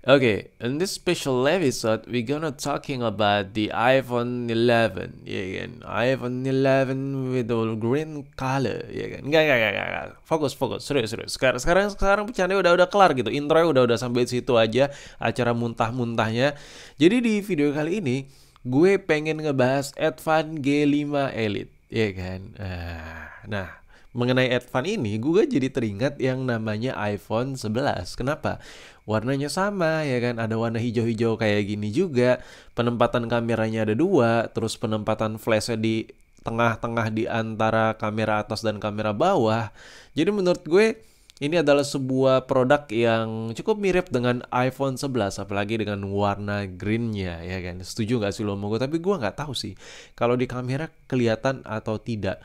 Okay, in this special episode, we're gonna talking about the iPhone 11, ya kan? iPhone 11 with all green color, ya kan? Enggak, enggak, enggak, enggak. Fokus, fokus, serius, serius. Sekarang, sekarang, sekarang bercanda udah, udah kelar gitu. Intro udah, udah sampai situ aja. Acara muntah-muntahnya. Jadi di video kali ini, gue pengen ngebahas Advan G5 Elite, ya kan? Ah, nah, mengenai Advan ini, gue jadi teringat yang namanya iPhone 11. Kenapa? Warnanya sama ya kan, ada warna hijau-hijau kayak gini juga. Penempatan kameranya ada dua, terus penempatan flashnya di tengah-tengah di antara kamera atas dan kamera bawah. Jadi menurut gue ini adalah sebuah produk yang cukup mirip dengan iPhone 11 apalagi dengan warna greennya ya kan setuju nggak sih lo mau gue tapi gue nggak tahu sih kalau di kamera kelihatan atau tidak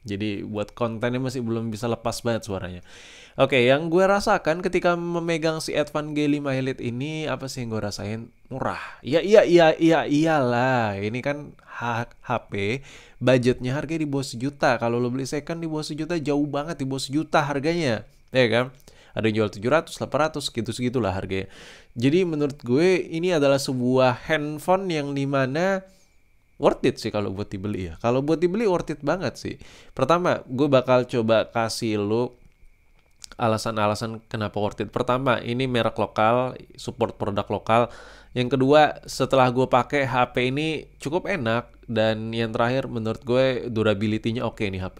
Jadi buat kontennya masih belum bisa lepas banget suaranya. Oke, yang gue rasakan ketika memegang si Advan G5 Elite ini apa sih yang gue rasain? Murah. Ya iya iya iya iyalah. Ini kan HP budgetnya harga di bawah sejuta. Kalau lo beli second di bawah sejuta jauh banget di bawah sejuta harganya. Ya kan? Ada yang jual 700, 800, gitu-segitulah harganya. Jadi menurut gue ini adalah sebuah handphone yang dimana mana worth it sih kalau buat dibeli ya. Kalau buat dibeli worth it banget sih. Pertama, gue bakal coba kasih lu alasan-alasan kenapa worth it. Pertama, ini merek lokal, support produk lokal. Yang kedua, setelah gue pakai HP ini cukup enak dan yang terakhir menurut gue durability-nya oke okay nih HP.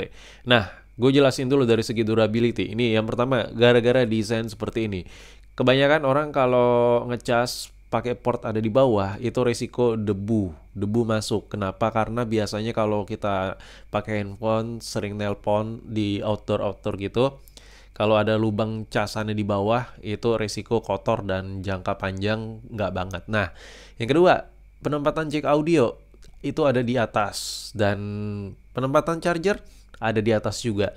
Nah, gue jelasin dulu dari segi durability. Ini yang pertama, gara-gara desain seperti ini. Kebanyakan orang kalau ngecas pakai port ada di bawah itu resiko debu debu masuk kenapa karena biasanya kalau kita pakai handphone sering nelpon di outdoor outdoor gitu kalau ada lubang casannya di bawah itu resiko kotor dan jangka panjang nggak banget nah yang kedua penempatan jack audio itu ada di atas dan penempatan charger ada di atas juga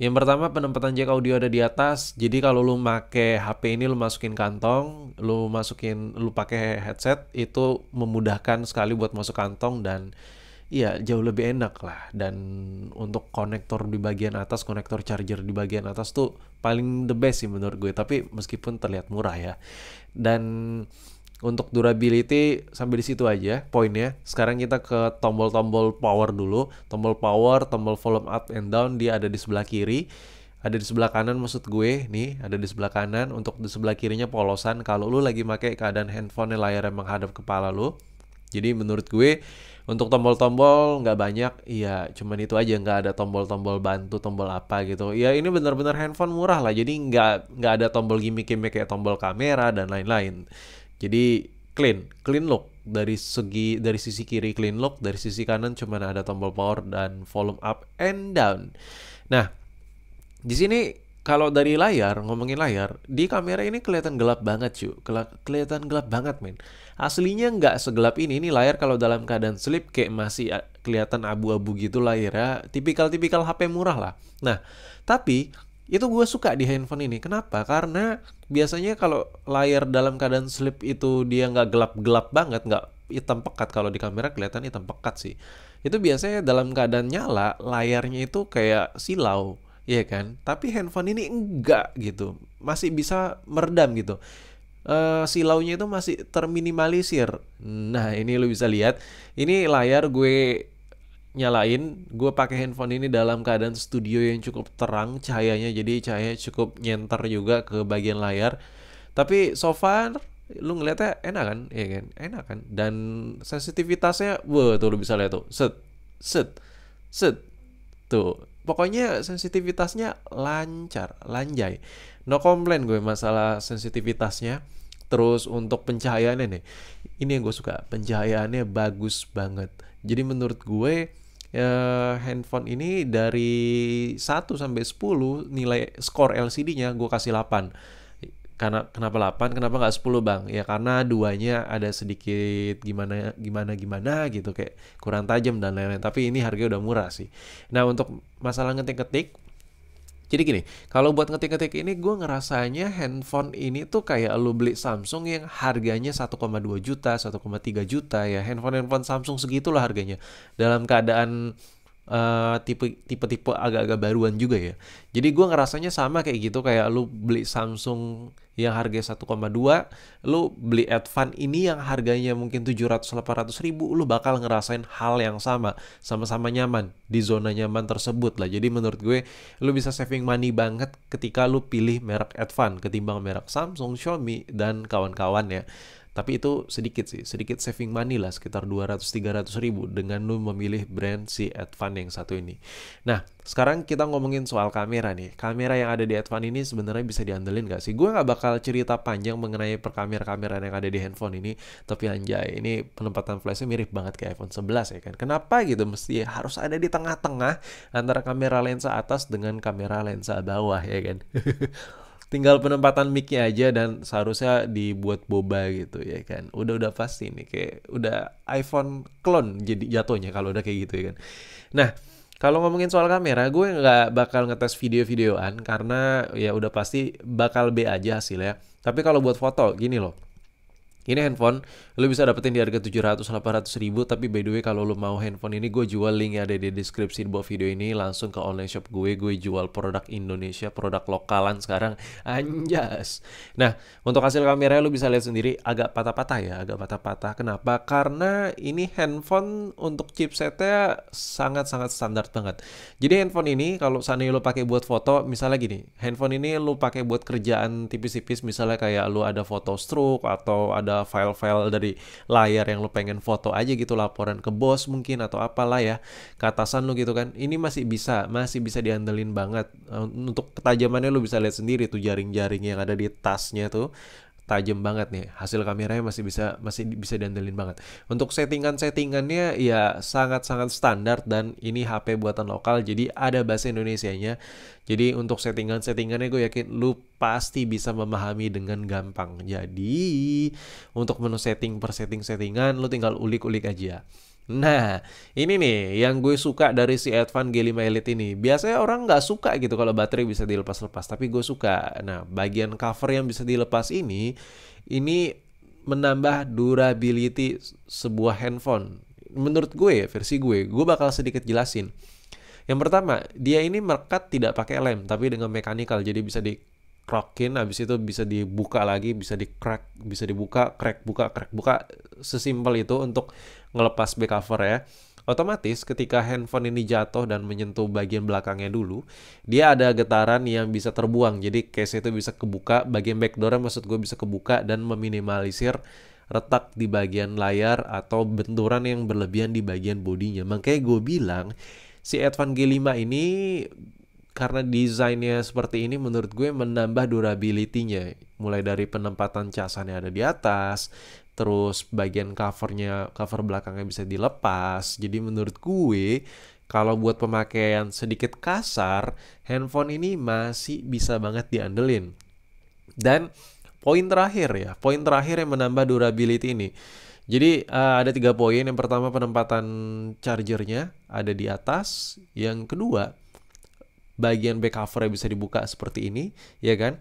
yang pertama penempatan jack audio ada di atas. Jadi kalau lu make HP ini lu masukin kantong, lu masukin lu pakai headset itu memudahkan sekali buat masuk kantong dan iya jauh lebih enak lah. Dan untuk konektor di bagian atas, konektor charger di bagian atas tuh paling the best sih menurut gue. Tapi meskipun terlihat murah ya. Dan untuk durability sampai di situ aja poinnya. Sekarang kita ke tombol-tombol power dulu. Tombol power, tombol volume up and down dia ada di sebelah kiri. Ada di sebelah kanan maksud gue, nih ada di sebelah kanan. Untuk di sebelah kirinya polosan kalau lu lagi make keadaan handphone layarnya menghadap kepala lu. Jadi menurut gue untuk tombol-tombol nggak banyak, iya cuman itu aja nggak ada tombol-tombol bantu tombol apa gitu. Iya ini benar-benar handphone murah lah, jadi nggak nggak ada tombol gimmick-gimmick kayak tombol kamera dan lain-lain. Jadi clean, clean look dari segi dari sisi kiri clean look, dari sisi kanan cuma ada tombol power dan volume up and down. Nah, di sini kalau dari layar ngomongin layar, di kamera ini kelihatan gelap banget cuy, kelihatan gelap banget men. Aslinya nggak segelap ini, ini layar kalau dalam keadaan sleep kayak masih eh, kelihatan abu-abu gitu ya tipikal-tipikal HP murah lah. Nah, tapi itu gue suka di handphone ini kenapa karena biasanya kalau layar dalam keadaan sleep itu dia nggak gelap-gelap banget nggak hitam pekat kalau di kamera kelihatan hitam pekat sih itu biasanya dalam keadaan nyala layarnya itu kayak silau ya kan tapi handphone ini enggak gitu masih bisa meredam gitu uh, silaunya itu masih terminimalisir nah ini lo bisa lihat ini layar gue nyalain gue pakai handphone ini dalam keadaan studio yang cukup terang cahayanya jadi cahaya cukup nyenter juga ke bagian layar tapi so far lu ngeliatnya enak kan ya kan enak kan dan sensitivitasnya wah tuh lu bisa lihat tuh set set set tuh pokoknya sensitivitasnya lancar lanjai no komplain gue masalah sensitivitasnya terus untuk pencahayaannya nih ini yang gue suka pencahayaannya bagus banget jadi menurut gue uh, handphone ini dari 1 sampai 10 nilai skor LCD-nya gue kasih 8 karena kenapa 8 kenapa nggak 10 bang ya karena duanya ada sedikit gimana gimana gimana gitu kayak kurang tajam dan lain-lain tapi ini harganya udah murah sih nah untuk masalah ngetik-ngetik jadi gini, kalau buat ngetik-ngetik ini gue ngerasanya handphone ini tuh kayak lo beli Samsung yang harganya 1,2 juta, 1,3 juta ya. Handphone-handphone Samsung segitulah harganya. Dalam keadaan Uh, tipe tipe tipe agak-agak baruan juga ya. Jadi gue ngerasanya sama kayak gitu kayak lu beli Samsung yang harga 1,2, lu beli Advan ini yang harganya mungkin 700 800 ribu, lu bakal ngerasain hal yang sama, sama-sama nyaman di zona nyaman tersebut lah. Jadi menurut gue lu bisa saving money banget ketika lu pilih merek Advan ketimbang merek Samsung, Xiaomi dan kawan-kawan ya. Tapi itu sedikit sih, sedikit saving money lah sekitar 200-300 ribu dengan lu memilih brand si Advan yang satu ini. Nah, sekarang kita ngomongin soal kamera nih. Kamera yang ada di Advan ini sebenarnya bisa diandelin gak sih? Gue gak bakal cerita panjang mengenai kamera kamera yang ada di handphone ini. Tapi anjay, ini penempatan flashnya mirip banget kayak iPhone 11 ya kan. Kenapa gitu? Mesti harus ada di tengah-tengah antara kamera lensa atas dengan kamera lensa bawah ya kan. tinggal penempatan micnya aja dan seharusnya dibuat boba gitu ya kan udah udah pasti nih kayak udah iPhone clone jadi jatuhnya kalau udah kayak gitu ya kan nah kalau ngomongin soal kamera, gue nggak bakal ngetes video-videoan karena ya udah pasti bakal B aja hasilnya. Tapi kalau buat foto, gini loh ini handphone lo bisa dapetin di harga 700 800 ribu tapi by the way kalau lo mau handphone ini gue jual linknya ada di deskripsi di bawah video ini langsung ke online shop gue gue jual produk Indonesia produk lokalan sekarang anjas nah untuk hasil kameranya lo bisa lihat sendiri agak patah-patah ya agak patah-patah kenapa karena ini handphone untuk chipsetnya sangat-sangat standar banget jadi handphone ini kalau sana lo pakai buat foto misalnya gini handphone ini lo pakai buat kerjaan tipis-tipis misalnya kayak lo ada foto stroke atau ada ada file-file dari layar yang lo pengen foto aja gitu laporan ke bos mungkin atau apalah ya ke atasan lo gitu kan ini masih bisa masih bisa diandelin banget eh, untuk ketajamannya lo bisa lihat sendiri tuh jaring-jaring yang ada di tasnya tuh tajam banget nih hasil kameranya masih bisa masih bisa diandelin banget untuk settingan settingannya ya sangat sangat standar dan ini HP buatan lokal jadi ada bahasa Indonesia nya jadi untuk settingan settingannya gue yakin lu pasti bisa memahami dengan gampang jadi untuk menu setting per setting settingan lu tinggal ulik ulik aja Nah, ini nih yang gue suka dari si Advan G5 Elite ini. Biasanya orang nggak suka gitu kalau baterai bisa dilepas-lepas, tapi gue suka. Nah, bagian cover yang bisa dilepas ini, ini menambah durability sebuah handphone. Menurut gue versi gue, gue bakal sedikit jelasin. Yang pertama, dia ini merekat tidak pakai lem, tapi dengan mekanikal, jadi bisa di crockin habis itu bisa dibuka lagi bisa di crack bisa dibuka crack buka crack buka sesimpel itu untuk ngelepas back cover ya otomatis ketika handphone ini jatuh dan menyentuh bagian belakangnya dulu dia ada getaran yang bisa terbuang jadi case itu bisa kebuka bagian backdoornya maksud gue bisa kebuka dan meminimalisir retak di bagian layar atau benturan yang berlebihan di bagian bodinya makanya gue bilang si Advan G5 ini karena desainnya seperti ini menurut gue menambah durability-nya mulai dari penempatan casannya ada di atas terus bagian covernya cover belakangnya bisa dilepas jadi menurut gue kalau buat pemakaian sedikit kasar handphone ini masih bisa banget diandelin dan poin terakhir ya poin terakhir yang menambah durability ini jadi uh, ada tiga poin. Yang pertama penempatan chargernya ada di atas. Yang kedua bagian back cover yang bisa dibuka seperti ini, ya kan?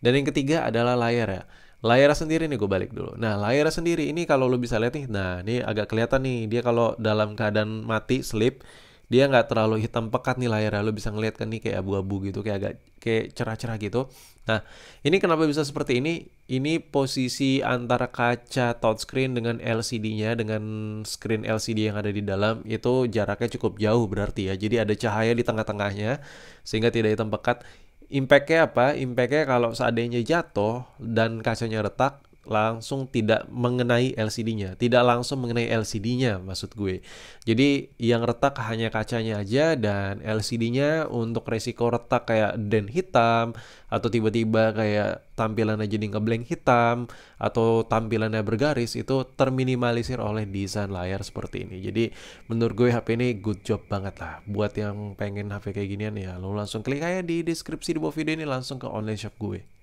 Dan yang ketiga adalah layar ya. Layar sendiri nih gue balik dulu. Nah, layar sendiri ini kalau lo bisa lihat nih, nah ini agak kelihatan nih dia kalau dalam keadaan mati sleep dia nggak terlalu hitam pekat nih layarnya lo bisa ngeliat kan nih kayak abu-abu gitu kayak agak kayak cerah-cerah gitu nah ini kenapa bisa seperti ini ini posisi antara kaca touchscreen dengan LCD-nya dengan screen LCD yang ada di dalam itu jaraknya cukup jauh berarti ya jadi ada cahaya di tengah-tengahnya sehingga tidak hitam pekat Impactnya apa? Impactnya kalau seandainya jatuh dan kacanya retak, langsung tidak mengenai LCD-nya, tidak langsung mengenai LCD-nya maksud gue. Jadi yang retak hanya kacanya aja dan LCD-nya untuk resiko retak kayak den hitam atau tiba-tiba kayak tampilannya jadi ngeblank hitam atau tampilannya bergaris itu terminimalisir oleh desain layar seperti ini. Jadi menurut gue HP ini good job banget lah buat yang pengen HP kayak ginian ya lo langsung klik aja di deskripsi di bawah video ini langsung ke online shop gue.